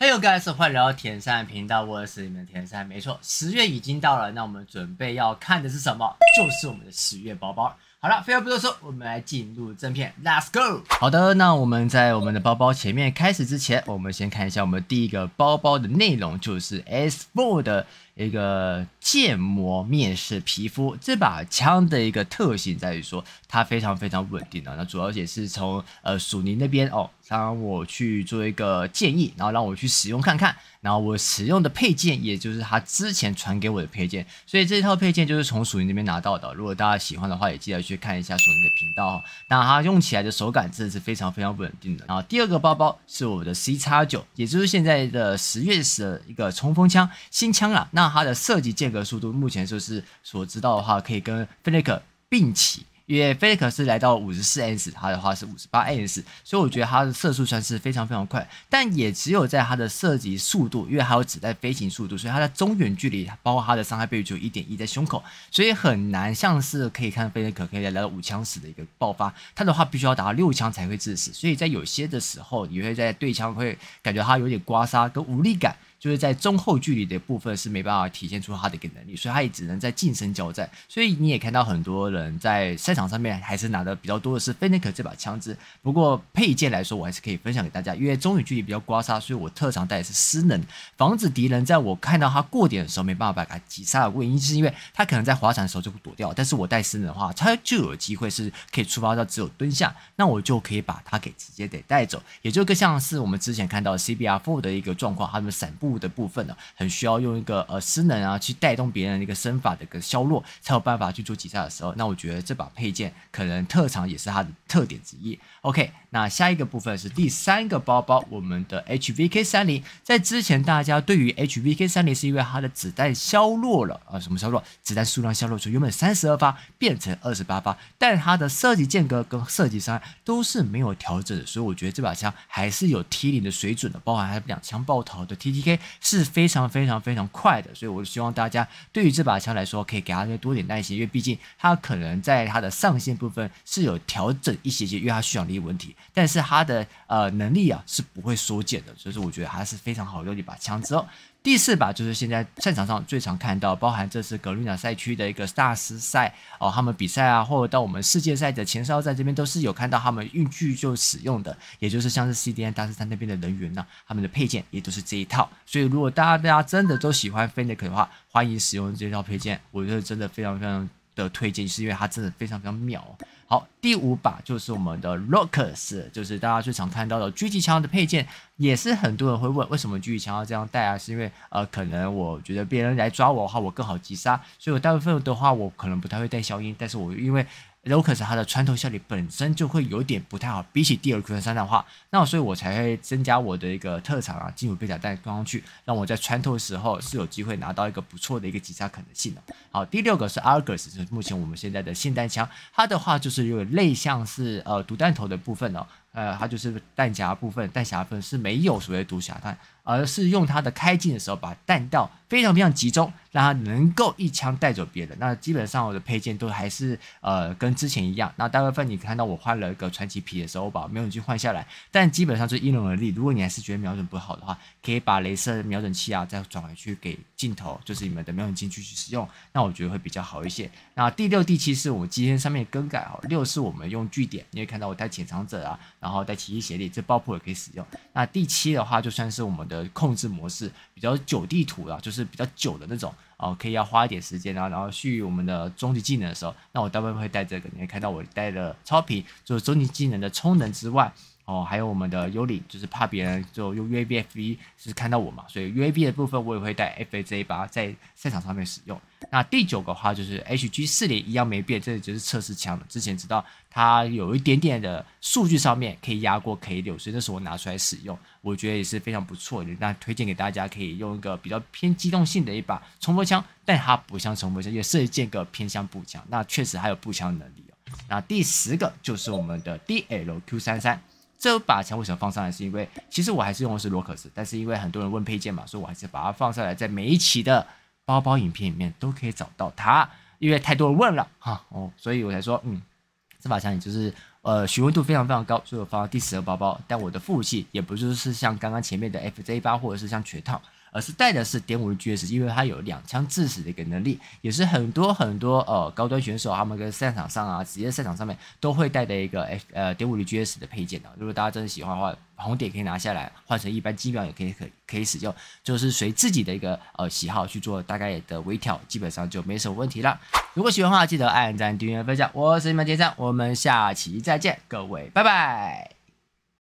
h e y guys，欢迎来到甜山频道，我是你们的甜山，没错，十月已经到了，那我们准备要看的是什么？就是我们的十月包包。好了，废话不多说，我们来进入正片，Let's go。好的，那我们在我们的包包前面开始之前，我们先看一下我们第一个包包的内容，就是 S four 的。一个建模面试皮肤，这把枪的一个特性在于说它非常非常稳定的。那主要也是从呃索尼那边哦，让我去做一个建议，然后让我去使用看看。然后我使用的配件也就是他之前传给我的配件，所以这套配件就是从索尼那边拿到的。如果大家喜欢的话，也记得去看一下索尼的频道哦。那它用起来的手感真的是非常非常稳定的。然后第二个包包是我的 C 叉九，也就是现在的十月十的一个冲锋枪新枪了。那它的射击间隔速度，目前就是所知道的话，可以跟菲利克并起，因为菲利克是来到五十四 n S，它的话是五十八 n S，所以我觉得它的射速算是非常非常快。但也只有在它的射击速度，因为还有子弹飞行速度，所以它的中远距离，包括它的伤害倍有一点一在胸口，所以很难像是可以看菲利克可以来到五枪死的一个爆发。它的话必须要达到六枪才会致死，所以在有些的时候，你会在对枪会感觉它有点刮痧跟无力感。就是在中后距离的部分是没办法体现出他的一个能力，所以他也只能在近身交战。所以你也看到很多人在赛场上面还是拿的比较多的是 f 尼 n i c 这把枪支。不过配件来说，我还是可以分享给大家，因为中远距离比较刮痧，所以我特长带的是私能，防止敌人在我看到他过点的时候没办法把他击杀的。原因是因为他可能在滑铲的时候就会躲掉，但是我带私能的话，他就有机会是可以触发到只有蹲下，那我就可以把他给直接给带走。也就更像是我们之前看到 CBR4 的一个状况，他们散步。物的部分呢，很需要用一个呃失能啊去带动别人的一个身法的一个消弱，才有办法去做击杀的时候。那我觉得这把配件可能特长也是它的特点之一。OK，那下一个部分是第三个包包，我们的 HVK 三零在之前大家对于 HVK 三零是因为它的子弹消弱了啊，什么消弱？子弹数量消弱，从原本三十二发变成二十八发，但它的射击间隔跟射击伤害都是没有调整的，所以我觉得这把枪还是有 T 零的水准的，包含它两枪爆头的 TTK。是非常非常非常快的，所以我希望大家对于这把枪来说，可以给再多点耐心，因为毕竟它可能在它的上限部分是有调整一些些，因为它续航力问题，但是它的呃能力啊是不会缩减的，所以说我觉得还是非常好用的一把枪，之后。第四把就是现在战场上最常看到，包含这次格鲁鸟赛区的一个大师赛哦，他们比赛啊，或者到我们世界赛的前哨赛这边都是有看到他们运具就使用的，也就是像是 CDN 大师赛那边的人员呢，他们的配件也都是这一套。所以如果大家大家真的都喜欢 f i n n i c 的话，欢迎使用这套配件，我觉得真的非常非常。的推荐是因为它真的非常非常妙。好，第五把就是我们的 Rocers，就是大家最常看到的狙击枪的配件，也是很多人会问为什么狙击枪要这样带啊？是因为呃，可能我觉得别人来抓我的话，我更好击杀，所以我大部分的话我可能不太会带消音，但是我因为。Locus 它的穿透效率本身就会有点不太好，比起第二 Q3 的话，那所以我才会增加我的一个特长啊，进入背甲带光去，让我在穿透的时候是有机会拿到一个不错的一个击杀可能性的。好，第六个是 Argus，是目前我们现在的霰弹枪，它的话就是有类似是呃毒弹头的部分哦，呃，它就是弹夹部分，弹夹部分是没有所谓毒匣弹。而是用它的开镜的时候，把弹道非常非常集中，让它能够一枪带走别人。那基本上我的配件都还是呃跟之前一样。那大部分你看到我换了一个传奇皮的时候，把瞄准镜换下来，但基本上就因人而异。如果你还是觉得瞄准不好的话，可以把镭射瞄准器啊再转回去给镜头，就是你们的瞄准镜去使用，那我觉得会比较好一些。那第六、第七是我们今天上面更改哦。六是我们用据点，你也看到我带潜藏者啊，然后带奇迹协力，这爆破也可以使用。那第七的话，就算是我们的。控制模式比较久地图啊，就是比较久的那种啊，可以要花一点时间啊。然后去我们的终极技能的时候，那我大部分会带这个。你看到我带的超频，就是终极技能的充能之外。哦，还有我们的幽灵，就是怕别人就用 UAVFV 是看到我嘛，所以 UAV 的部分我也会带 FZ 一把在赛场上面使用。那第九个话就是 HG 四零一样没变，这里就是测试枪了。之前知道它有一点点的数据上面可以压过 K 六，所以这是我拿出来使用，我觉得也是非常不错的，那推荐给大家可以用一个比较偏机动性的一把冲锋枪，但它不像冲锋枪，也是一一个偏向步枪，那确实还有步枪能力哦。那第十个就是我们的 DLQ 三三。这把枪为什么放上来？是因为其实我还是用的是罗克斯，但是因为很多人问配件嘛，所以我还是把它放上来，在每一期的包包影片里面都可以找到它，因为太多人问了哈 哦，所以我才说嗯，这把枪也就是呃询问度非常非常高，所以我放到第十个包包。但我的副武器也不就是像刚刚前面的 FZ 八或者是像拳套。而是带的是点五零 GS，因为它有两枪致死的一个能力，也是很多很多呃高端选手他们跟赛场上啊，职业赛场上面都会带的一个呃点五零 GS 的配件的。如果大家真的喜欢的话，红点可以拿下来换成一般机瞄也可以可可以使用，就是随自己的一个呃喜好去做大概的微调，基本上就没什么问题了。如果喜欢的话，记得按赞、订阅、分享。我是你们杰森，我们下期再见，各位，拜拜。